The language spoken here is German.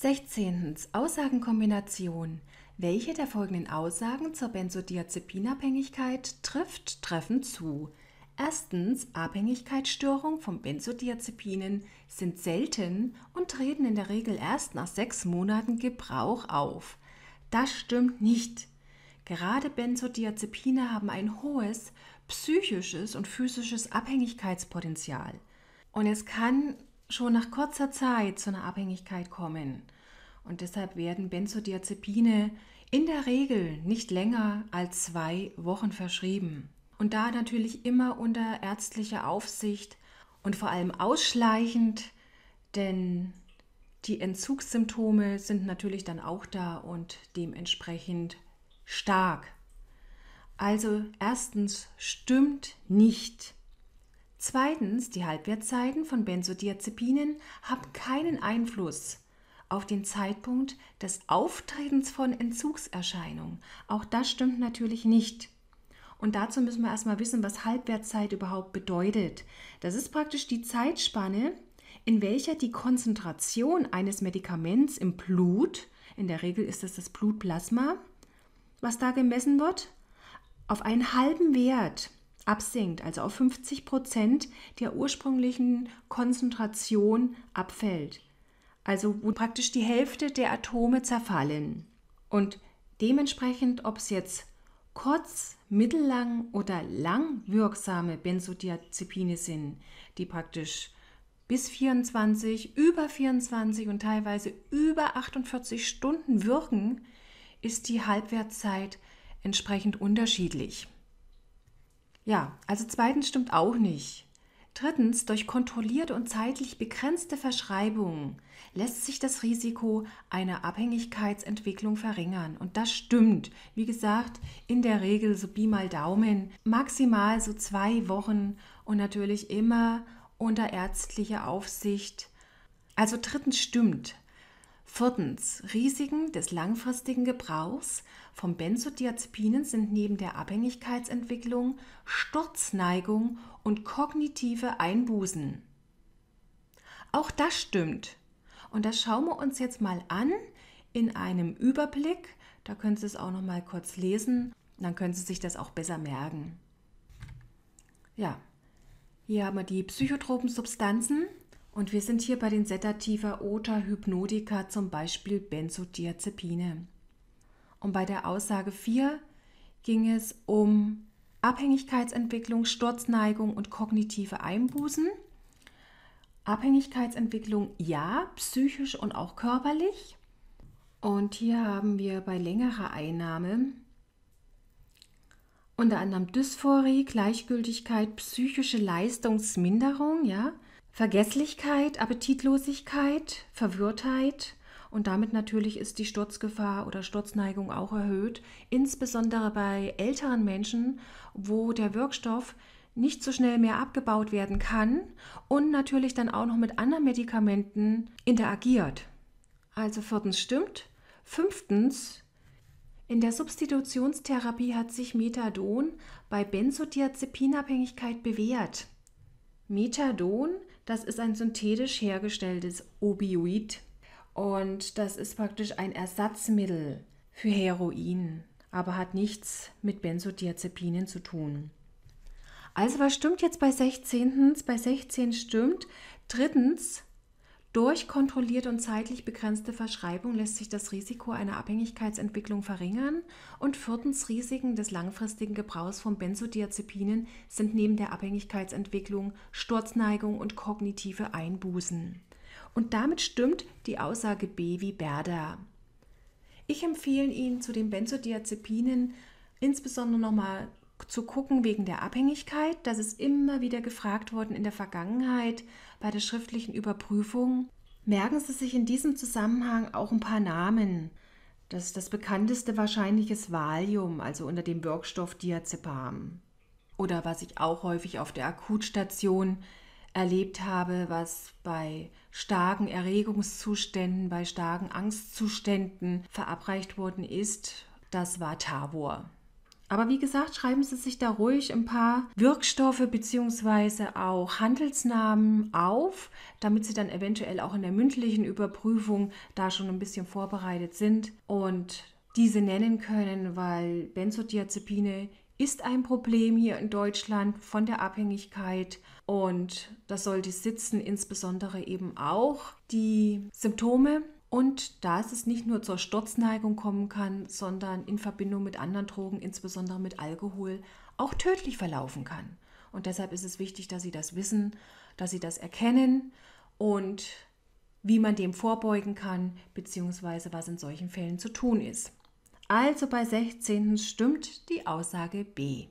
16. Aussagenkombination. Welche der folgenden Aussagen zur Benzodiazepinabhängigkeit trifft treffend zu? Erstens, Abhängigkeitsstörungen von Benzodiazepinen sind selten und treten in der Regel erst nach sechs Monaten Gebrauch auf. Das stimmt nicht. Gerade Benzodiazepine haben ein hohes psychisches und physisches Abhängigkeitspotenzial. Und es kann schon nach kurzer Zeit zu einer Abhängigkeit kommen. Und deshalb werden Benzodiazepine in der Regel nicht länger als zwei Wochen verschrieben. Und da natürlich immer unter ärztlicher Aufsicht und vor allem ausschleichend, denn die Entzugssymptome sind natürlich dann auch da und dementsprechend stark. Also erstens stimmt nicht, Zweitens, die Halbwertszeiten von Benzodiazepinen haben keinen Einfluss auf den Zeitpunkt des Auftretens von Entzugserscheinungen. Auch das stimmt natürlich nicht. Und dazu müssen wir erstmal wissen, was Halbwertzeit überhaupt bedeutet. Das ist praktisch die Zeitspanne, in welcher die Konzentration eines Medikaments im Blut, in der Regel ist das das Blutplasma, was da gemessen wird, auf einen halben Wert absinkt, also auf 50 Prozent der ursprünglichen Konzentration abfällt. Also wo praktisch die Hälfte der Atome zerfallen. Und dementsprechend, ob es jetzt kurz, mittellang oder lang wirksame Benzodiazepine sind, die praktisch bis 24, über 24 und teilweise über 48 Stunden wirken, ist die Halbwertszeit entsprechend unterschiedlich. Ja, also zweitens stimmt auch nicht. Drittens, durch kontrollierte und zeitlich begrenzte Verschreibungen lässt sich das Risiko einer Abhängigkeitsentwicklung verringern. Und das stimmt. Wie gesagt, in der Regel so Bi mal Daumen, maximal so zwei Wochen und natürlich immer unter ärztlicher Aufsicht. Also drittens stimmt. Viertens. Risiken des langfristigen Gebrauchs von Benzodiazepinen sind neben der Abhängigkeitsentwicklung Sturzneigung und kognitive Einbußen. Auch das stimmt. Und das schauen wir uns jetzt mal an in einem Überblick. Da können Sie es auch noch mal kurz lesen. Dann können Sie sich das auch besser merken. Ja, hier haben wir die psychotropen Substanzen und wir sind hier bei den Sedativa oder Hypnotika, zum Beispiel Benzodiazepine. Und bei der Aussage 4 ging es um Abhängigkeitsentwicklung, Sturzneigung und kognitive Einbußen. Abhängigkeitsentwicklung ja, psychisch und auch körperlich. Und hier haben wir bei längerer Einnahme unter anderem Dysphorie, Gleichgültigkeit, psychische Leistungsminderung, ja, Vergesslichkeit, Appetitlosigkeit, Verwirrtheit und damit natürlich ist die Sturzgefahr oder Sturzneigung auch erhöht, insbesondere bei älteren Menschen, wo der Wirkstoff nicht so schnell mehr abgebaut werden kann und natürlich dann auch noch mit anderen Medikamenten interagiert. Also viertens stimmt. Fünftens, in der Substitutionstherapie hat sich Methadon bei Benzodiazepinabhängigkeit bewährt. Methadon das ist ein synthetisch hergestelltes Opioid und das ist praktisch ein Ersatzmittel für Heroin, aber hat nichts mit Benzodiazepinen zu tun. Also was stimmt jetzt bei 16. Bei 16 stimmt drittens, durch kontrollierte und zeitlich begrenzte Verschreibung lässt sich das Risiko einer Abhängigkeitsentwicklung verringern. Und viertens, Risiken des langfristigen Gebrauchs von Benzodiazepinen sind neben der Abhängigkeitsentwicklung Sturzneigung und kognitive Einbußen. Und damit stimmt die Aussage B wie Berda. Ich empfehle Ihnen zu den Benzodiazepinen insbesondere nochmal zu gucken wegen der Abhängigkeit. Das ist immer wieder gefragt worden in der Vergangenheit bei der schriftlichen Überprüfung. Merken Sie sich in diesem Zusammenhang auch ein paar Namen. Das, das bekannteste wahrscheinlich ist Valium, also unter dem Wirkstoff Diazepam. Oder was ich auch häufig auf der Akutstation erlebt habe, was bei starken Erregungszuständen, bei starken Angstzuständen verabreicht worden ist, das war Tavor. Aber wie gesagt, schreiben Sie sich da ruhig ein paar Wirkstoffe bzw. auch Handelsnamen auf, damit Sie dann eventuell auch in der mündlichen Überprüfung da schon ein bisschen vorbereitet sind und diese nennen können, weil Benzodiazepine ist ein Problem hier in Deutschland von der Abhängigkeit und das sollte die Sitzen insbesondere eben auch die Symptome und dass es nicht nur zur Sturzneigung kommen kann, sondern in Verbindung mit anderen Drogen, insbesondere mit Alkohol, auch tödlich verlaufen kann. Und deshalb ist es wichtig, dass Sie das wissen, dass Sie das erkennen und wie man dem vorbeugen kann, beziehungsweise was in solchen Fällen zu tun ist. Also bei 16. stimmt die Aussage B.